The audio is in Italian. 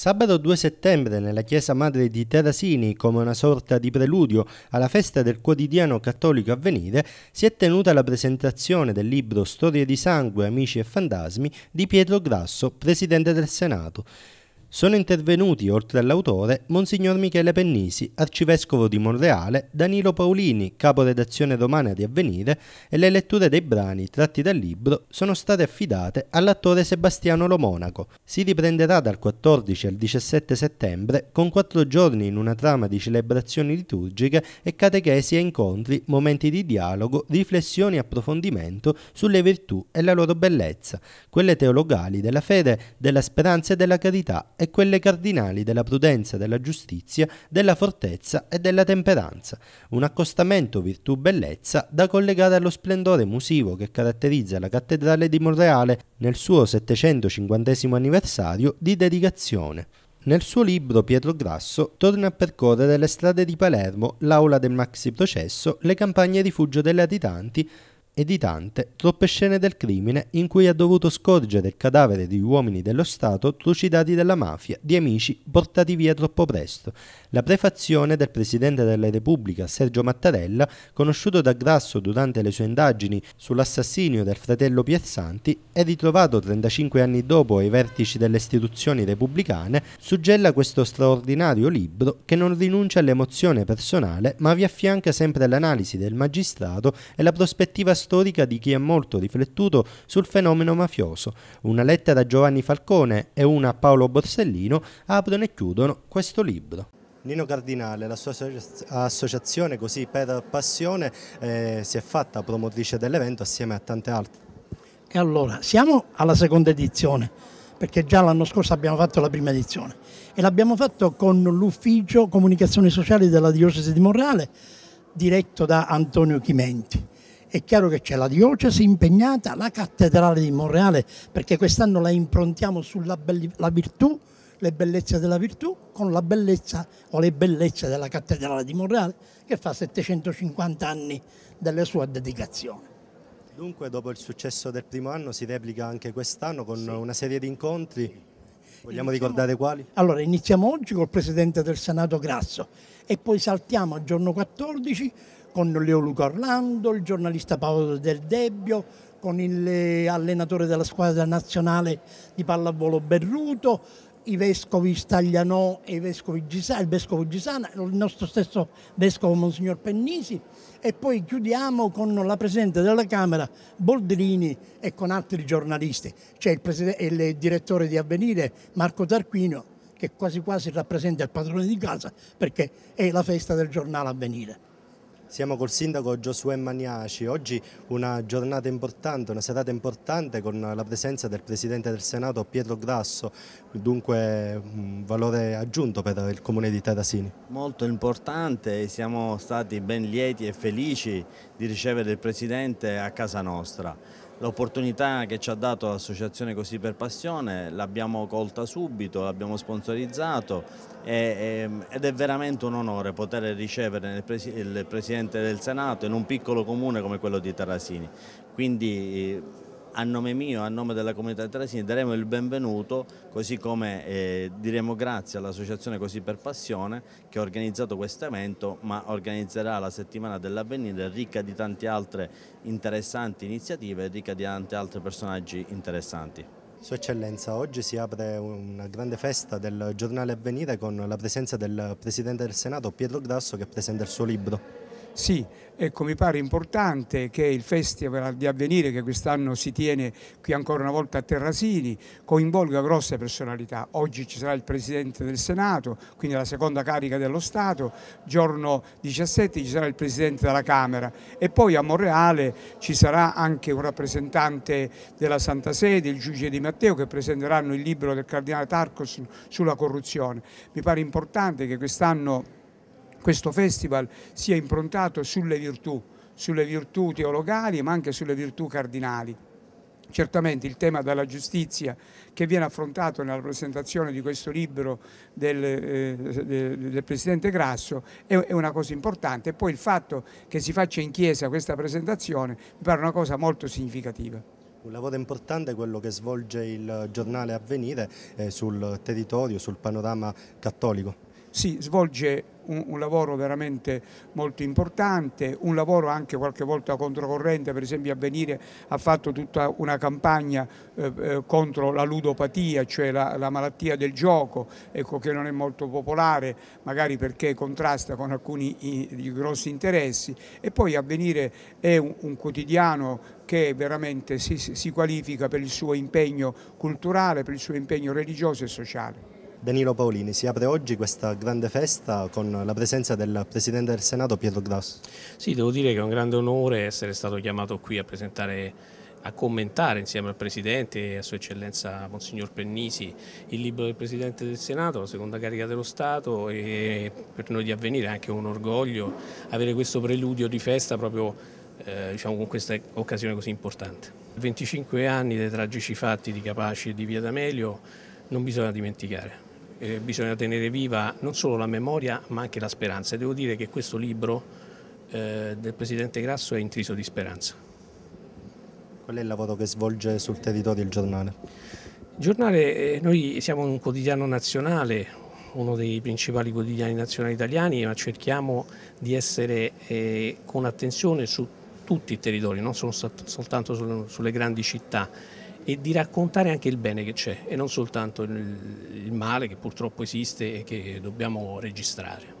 Sabato 2 settembre nella chiesa madre di Terasini, come una sorta di preludio alla festa del quotidiano cattolico Avvenire, si è tenuta la presentazione del libro Storie di sangue, amici e fantasmi di Pietro Grasso, presidente del Senato. Sono intervenuti, oltre all'autore, Monsignor Michele Pennisi, arcivescovo di Monreale, Danilo Paolini, redazione romana di Avvenire, e le letture dei brani tratti dal libro sono state affidate all'attore Sebastiano Lomonaco. Si riprenderà dal 14 al 17 settembre con quattro giorni in una trama di celebrazioni liturgiche e catechesi e incontri, momenti di dialogo, riflessioni e approfondimento sulle virtù e la loro bellezza, quelle teologali della fede, della speranza e della carità e quelle cardinali della prudenza, della giustizia, della fortezza e della temperanza, un accostamento virtù-bellezza da collegare allo splendore musivo che caratterizza la cattedrale di Monreale nel suo 750 anniversario di dedicazione. Nel suo libro Pietro Grasso torna a percorrere le strade di Palermo, l'aula del maxi processo, le campagne rifugio delle latitanti, e di tante, troppe scene del crimine in cui ha dovuto scorgere il cadavere di uomini dello Stato trucidati dalla mafia, di amici portati via troppo presto. La prefazione del Presidente della Repubblica Sergio Mattarella, conosciuto da Grasso durante le sue indagini sull'assassinio del fratello Piazzanti, e ritrovato 35 anni dopo ai vertici delle istituzioni repubblicane, suggella questo straordinario libro che non rinuncia all'emozione personale ma vi affianca sempre l'analisi del magistrato e la prospettiva storica storica di chi ha molto riflettuto sul fenomeno mafioso. Una lettera da Giovanni Falcone e una a Paolo Borsellino aprono e chiudono questo libro. Nino Cardinale, la sua associazione così per passione eh, si è fatta promotrice dell'evento assieme a tante altre. E allora, siamo alla seconda edizione, perché già l'anno scorso abbiamo fatto la prima edizione e l'abbiamo fatto con l'ufficio comunicazioni sociali della diocesi di Morrale diretto da Antonio Chimenti è chiaro che c'è la diocesi impegnata, la cattedrale di Monreale, perché quest'anno la improntiamo sulla virtù, le bellezze della virtù, con la bellezza o le bellezze della cattedrale di Monreale, che fa 750 anni della sua dedicazione. Dunque, dopo il successo del primo anno, si replica anche quest'anno con sì. una serie di incontri Vogliamo iniziamo... ricordare quali? Allora, iniziamo oggi col presidente del Senato Grasso e poi saltiamo al giorno 14 con Leo Luca Orlando, il giornalista Paolo Del Debbio, con l'allenatore della squadra nazionale di pallavolo Berruto, i vescovi Staglianò e il vescovo Gisana, il vescovo Gisana, il nostro stesso vescovo Monsignor Pennisi e poi chiudiamo con la Presidente della Camera Boldrini e con altri giornalisti, c'è il, il direttore di Avvenire Marco Tarquino che quasi quasi rappresenta il padrone di casa perché è la festa del giornale Avvenire. Siamo col sindaco Giosuè Maniaci, oggi una giornata importante, una serata importante con la presenza del presidente del Senato Pietro Grasso, dunque un valore aggiunto per il comune di Terrasini. Molto importante, siamo stati ben lieti e felici di ricevere il presidente a casa nostra. L'opportunità che ci ha dato l'associazione Così per Passione l'abbiamo colta subito, l'abbiamo sponsorizzato e, e, ehm, ed è veramente un onore poter ricevere il, presi il Presidente del Senato in un piccolo comune come quello di Tarasini. Quindi a nome mio, a nome della comunità di Teresini, daremo il benvenuto, così come eh, diremo grazie all'associazione Così per Passione che ha organizzato questo evento, ma organizzerà la settimana dell'avvenire ricca di tante altre interessanti iniziative e ricca di tanti altri personaggi interessanti. Sua Eccellenza, oggi si apre una grande festa del giornale Avvenire con la presenza del Presidente del Senato Pietro Grasso che presenta il suo libro. Sì, ecco, mi pare importante che il Festival di Avvenire, che quest'anno si tiene qui ancora una volta a Terrasini, coinvolga grosse personalità. Oggi ci sarà il Presidente del Senato, quindi la seconda carica dello Stato, giorno 17 ci sarà il Presidente della Camera e poi a Monreale ci sarà anche un rappresentante della Santa Sede, il Giudice di Matteo, che presenteranno il libro del Cardinale Tarcos sulla corruzione. Mi pare importante che quest'anno questo festival sia improntato sulle virtù, sulle virtù teologali ma anche sulle virtù cardinali. Certamente il tema della giustizia che viene affrontato nella presentazione di questo libro del, eh, del, Presidente Grasso è, è una cosa importante e poi il fatto che si faccia in chiesa questa presentazione mi pare una cosa molto significativa. Un lavoro importante è quello che svolge il giornale Avvenire eh, sul territorio, sul panorama cattolico sì, svolge un, un, lavoro veramente molto importante, un lavoro anche qualche volta controcorrente, per esempio Avvenire ha fatto tutta una campagna eh, eh, contro la ludopatia, cioè la, la malattia del gioco, ecco, che non è molto popolare, magari perché contrasta con alcuni i, i grossi interessi e poi Avvenire è un, un quotidiano che veramente si, si qualifica per il suo impegno culturale, per il suo impegno religioso e sociale. Danilo Paolini, si apre oggi questa grande festa con la presenza del Presidente del Senato Pietro Grasso. Sì, devo dire che è un grande onore essere stato chiamato qui a presentare a commentare insieme al Presidente e a Sua Eccellenza Monsignor Pennisi il libro del Presidente del Senato, la seconda carica dello Stato e per noi di avvenire è anche un orgoglio avere questo preludio di festa proprio eh, diciamo, con questa occasione così importante. 25 anni dei tragici fatti di Capaci e di Via D'Amelio non bisogna dimenticare eh, bisogna tenere viva non solo la memoria ma anche la speranza e devo dire che questo libro eh, del Presidente Grasso è intriso di speranza. Qual è il lavoro che svolge sul territorio il giornale? Il giornale, eh, noi siamo un quotidiano nazionale, uno dei principali quotidiani nazionali italiani, ma cerchiamo di essere eh, con attenzione su tutti i territori, non solo, soltanto sulle grandi città e di raccontare anche il bene che c'è e non soltanto il, male che purtroppo esiste e che dobbiamo registrare.